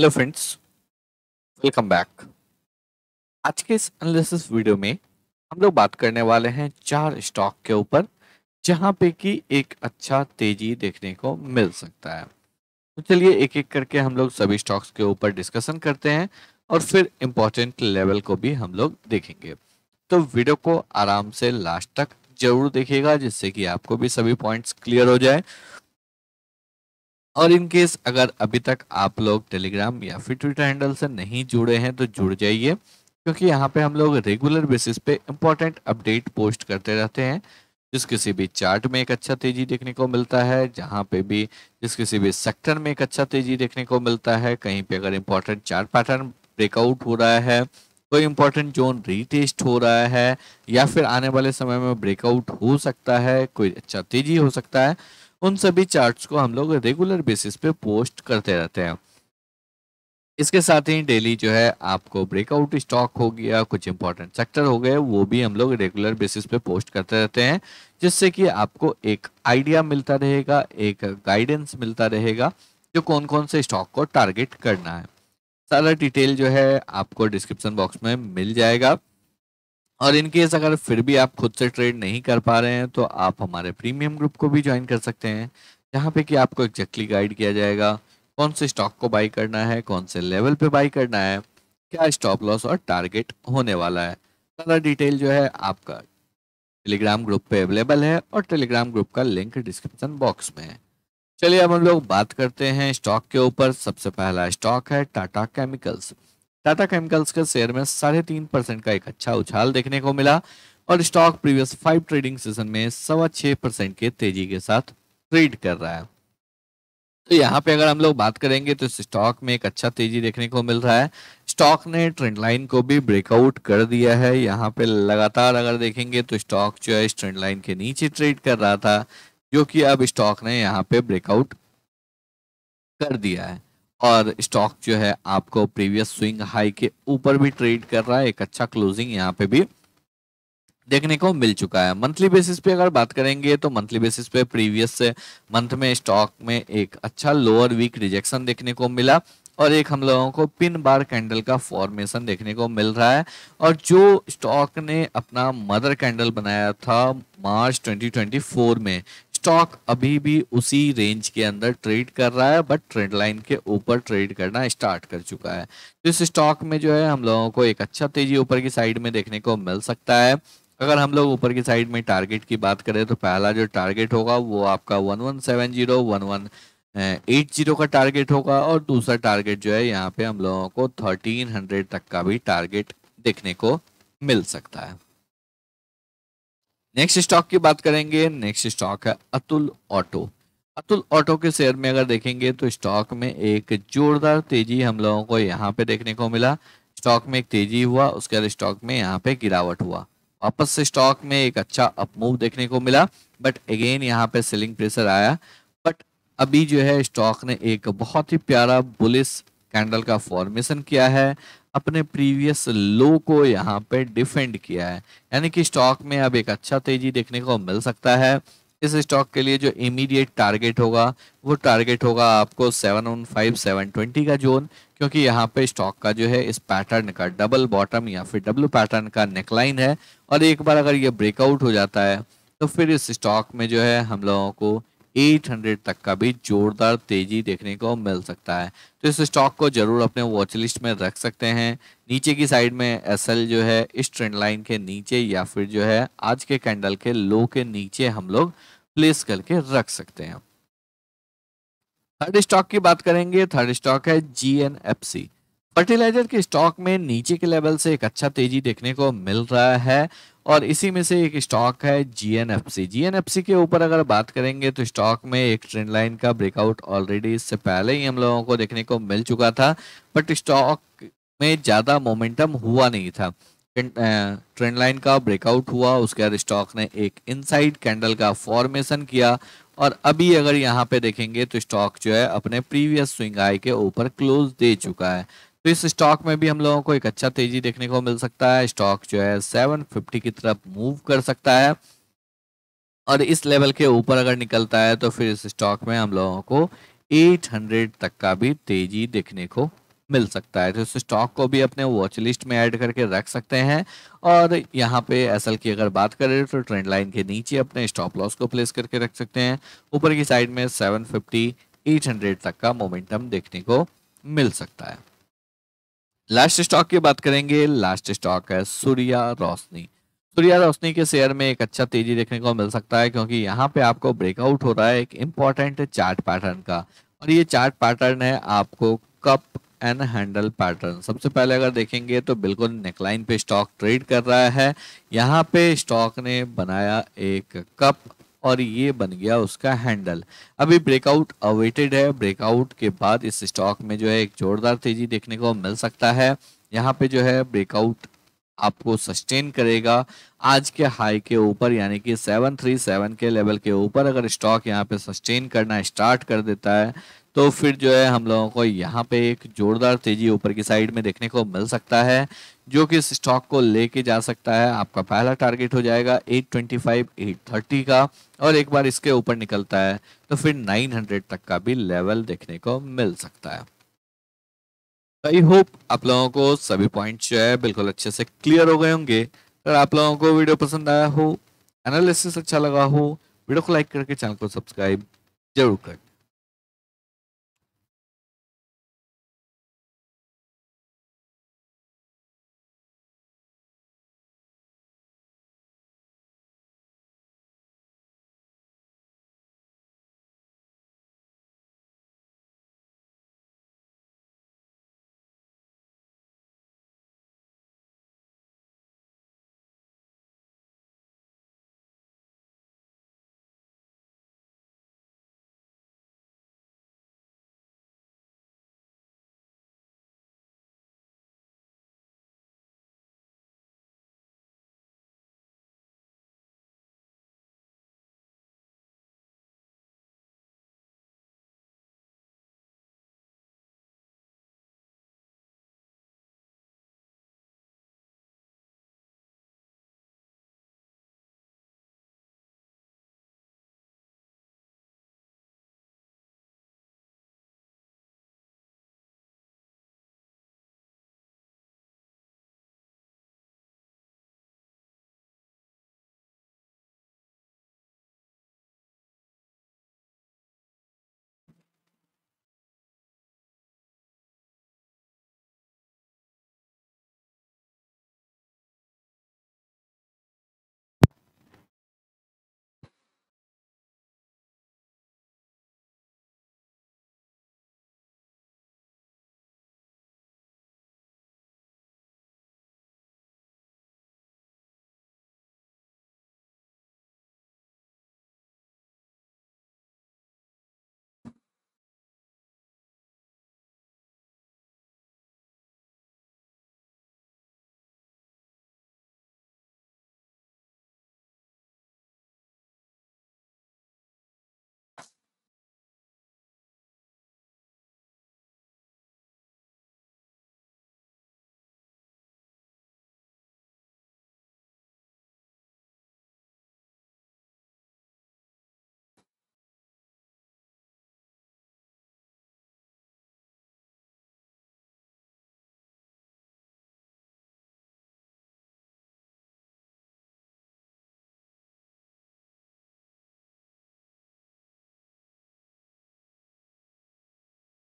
hello friends welcome back आज के इस एनालिसिस वीडियो में हम लोग बात करने वाले हैं चार स्टॉक के ऊपर जहां पे कि एक अच्छा तेजी देखने को मिल सकता है तो चलिए एक एक करके हम लोग सभी स्टॉक्स के ऊपर डिस्कशन करते हैं और फिर इम्पोर्टेंट लेवल को भी हम लोग देखेंगे तो वीडियो को आराम से लास्ट तक जरूर देखिएगा जिससे कि आपको भी सभी पॉइंट्स क्लियर हो जाए और इन केस अगर अभी तक आप लोग टेलीग्राम या फिर ट्विटर हैंडल से नहीं जुड़े हैं तो जुड़ जाइए क्योंकि यहाँ पे हम लोग रेगुलर बेसिस पे इम्पोर्टेंट अपडेट पोस्ट करते रहते हैं जिस किसी भी चार्ट में एक अच्छा तेजी देखने को मिलता है जहाँ पे भी जिस किसी भी सेक्टर में एक अच्छा तेजी देखने को मिलता है कहीं पे अगर इम्पोर्टेंट चार्ट पैटर्न ब्रेकआउट हो रहा है कोई इम्पोर्टेंट जोन रीटेस्ट हो रहा है या फिर आने वाले समय में ब्रेकआउट हो सकता है कोई अच्छा तेजी हो सकता है उन सभी चार्ट्स को हम लोग रेगुलर बेसिस पे पोस्ट करते रहते हैं इसके साथ ही डेली जो है आपको ब्रेकआउट स्टॉक हो गया कुछ इंपॉर्टेंट सेक्टर हो गए वो भी हम लोग रेगुलर बेसिस पे पोस्ट करते रहते हैं जिससे कि आपको एक आइडिया मिलता रहेगा एक गाइडेंस मिलता रहेगा जो कौन कौन से स्टॉक को टारगेट करना है सारा डिटेल जो है आपको डिस्क्रिप्शन बॉक्स में मिल जाएगा और इन केस अगर फिर भी आप खुद से ट्रेड नहीं कर पा रहे हैं तो आप हमारे प्रीमियम ग्रुप को भी ज्वाइन कर सकते हैं जहाँ पे कि आपको एग्जैक्टली गाइड किया जाएगा कौन से स्टॉक को बाई करना है कौन से लेवल पे बाई करना है क्या स्टॉप लॉस और टारगेट होने वाला है सारा डिटेल जो है आपका टेलीग्राम ग्रुप पे अवेलेबल है और टेलीग्राम ग्रुप का लिंक डिस्क्रिप्शन बॉक्स में है चलिए अब हम लोग बात करते हैं स्टॉक के ऊपर सबसे पहला स्टॉक है टाटा केमिकल्स टाटा केमिकल्स के शेयर में साढ़े तीन परसेंट का एक अच्छा उछाल देखने को मिला और stock previous five trading session में सवा छह परसेंट के तेजी के साथ ट्रेड कर रहा है तो यहाँ पे अगर हम लोग बात करेंगे तो स्टॉक में एक अच्छा तेजी देखने को मिल रहा है स्टॉक ने ट्रेंड लाइन को भी ब्रेकआउट कर दिया है यहाँ पे लगातार अगर देखेंगे तो स्टॉक जो है इस ट्रेंड लाइन के नीचे ट्रेड कर रहा था जो कि अब स्टॉक ने यहाँ पे ब्रेकआउट कर दिया है और स्टॉक जो है आपको प्रीवियस स्विंग हाई के ऊपर भी ट्रेड कर रहा है एक अच्छा क्लोजिंग यहाँ पे भी देखने को मिल चुका है मंथली बेसिस पे अगर बात करेंगे तो मंथली बेसिस पे प्रीवियस मंथ में स्टॉक में एक अच्छा लोअर वीक रिजेक्शन देखने को मिला और एक हम लोगों को पिन बार कैंडल का फॉर्मेशन देखने को मिल रहा है और जो स्टॉक ने अपना मदर कैंडल बनाया था मार्च 2024 में स्टॉक अभी भी उसी रेंज के अंदर ट्रेड कर रहा है बट ट्रेंड लाइन के ऊपर ट्रेड करना स्टार्ट कर चुका है तो इस स्टॉक में जो है हम लोगों को एक अच्छा तेजी ऊपर की साइड में देखने को मिल सकता है अगर हम लोग ऊपर की साइड में टारगेट की बात करें तो पहला जो टारगेट होगा वो आपका one one seven zero one one eight zero का टारगेट होगा और दूसरा टारगेट जो है यहाँ पे हम लोगों को थर्टीन हंड्रेड तक का भी टारगेट देखने को मिल सकता है नेक्स्ट स्टॉक की बात करेंगे नेक्स्ट स्टॉक है अतुल ऑटो अतुल ऑटो के शेयर में अगर देखेंगे तो स्टॉक में एक जोरदार तेजी हम लोगों को यहाँ पे देखने को मिला स्टॉक में एक तेजी हुआ उसके बाद स्टॉक में यहाँ पे गिरावट हुआ वापस से स्टॉक में एक अच्छा अपमूव देखने को मिला बट अगेन यहाँ पे सेलिंग प्रेशर आया बट अभी जो है स्टॉक ने एक बहुत ही प्यारा बुलिस कैंडल का फॉर्मेशन किया है अपने प्रीवियस लो को यहाँ पे डिफेंड किया है यानी कि स्टॉक में अब एक अच्छा तेजी देखने को मिल सकता है इस स्टॉक के लिए जो इमीडिएट टारगेट होगा वो टारगेट होगा आपको seven one five seven twenty का जोन क्योंकि यहाँ पे स्टॉक का जो है इस पैटर्न का डबल बॉटम या फिर डब्लू पैटर्न का नेकलाइन है और एक बार अगर ये ब्रेकआउट हो जाता है तो फिर इस स्टॉक में जो है हम लोगों को 800 तक का भी जोरदार तेजी देखने को मिल सकता है तो इस स्टॉक को जरूर अपने वॉच लिस्ट में रख सकते हैं नीचे की साइड में एसएल जो है इस ट्रेंड लाइन के नीचे या फिर जो है आज के कैंडल के लो के नीचे हम लोग प्लेस करके रख सकते हैं थर्ड स्टॉक की बात करेंगे थर्ड स्टॉक है जी फर्टिलाइजर के स्टॉक में नीचे के लेवल से एक अच्छा तेजी देखने को मिल रहा है और इसी में से एक स्टॉक है जीएनएफसी जीएनएफसी के ऊपर अगर बात करेंगे तो स्टॉक में एक ट्रेंड लाइन का ब्रेकआउट ऑलरेडी इससे पहले ही हम लोगों को देखने को मिल चुका था बट स्टॉक में ज़्यादा मोमेंटम हुआ नहीं था ट्रेंड लाइन का ब्रेकआउट हुआ उसके बाद स्टॉक ने एक इनसाइड कैंडल का फॉर्मेशन किया और अभी अगर यहाँ पे देखेंगे तो स्टॉक जो है अपने प्रीवियस स्विंग आई के ऊपर क्लोज दे चुका है तो इस स्टॉक में भी हम लोगों को एक अच्छा तेजी देखने को मिल सकता है स्टॉक जो है सेवन फिफ्टी की तरफ मूव कर सकता है और इस लेवल के ऊपर अगर निकलता है तो फिर इस स्टॉक में हम लोगों को एट हंड्रेड तक का भी तेजी देखने को मिल सकता है तो इस स्टॉक को भी अपने वॉच लिस्ट में ऐड करके रख सकते हैं और यहाँ पे एसएल की अगर बात करें तो ट्रेंड लाइन के नीचे अपने स्टॉप लॉस को प्लेस करके रख सकते हैं ऊपर की साइड में एट हंड्रेड तक का मोमेंटम देखने को मिल सकता है लास्ट स्टॉक की बात करेंगे लास्ट स्टॉक है सूर्या रोशनी सूर्या रोशनी के शेयर में एक अच्छा तेजी देखने को मिल सकता है क्योंकि यहाँ पे आपको ब्रेकआउट हो रहा है एक इम्पॉर्टेंट चार्ट पैटर्न का और ये चार्ट पैटर्न है आपको कप एंड हैंडल पैटर्न सबसे पहले अगर देखेंगे तो बिल्कुल नेकलाइन पे स्टॉक ट्रेड कर रहा है यहाँ पे स्टॉक ने बनाया एक कप और ये बन गया उसका हैंडल अभी ब्रेकआउट अवेटेड है ब्रेकआउट के बाद इस स्टॉक में जो है एक जोरदार तेजी देखने को मिल सकता है यहाँ पे जो है ब्रेकआउट आपको सस्टेन करेगा आज के हाई के ऊपर यानी कि 737 के लेवल के ऊपर अगर स्टॉक यहाँ पे सस्टेन करना स्टार्ट कर देता है तो फिर जो है हम लोगों को यहाँ पे एक जोरदार तेजी ऊपर की साइड में देखने को मिल सकता है जो कि इस स्टॉक को लेके जा सकता है आपका पहला टारगेट हो जाएगा 825 830 का और एक बार इसके ऊपर निकलता है तो फिर 900 तक का भी लेवल देखने को मिल सकता है आई तो होप आप लोगों को सभी पॉइंट्स जो है बिल्कुल अच्छे से क्लियर हो गए होंगे अगर आप लोगों को वीडियो पसंद आया हो एनालिसिस अच्छा लगा हो वीडियो को लाइक करके चैनल को सब्सक्राइब जरूर करें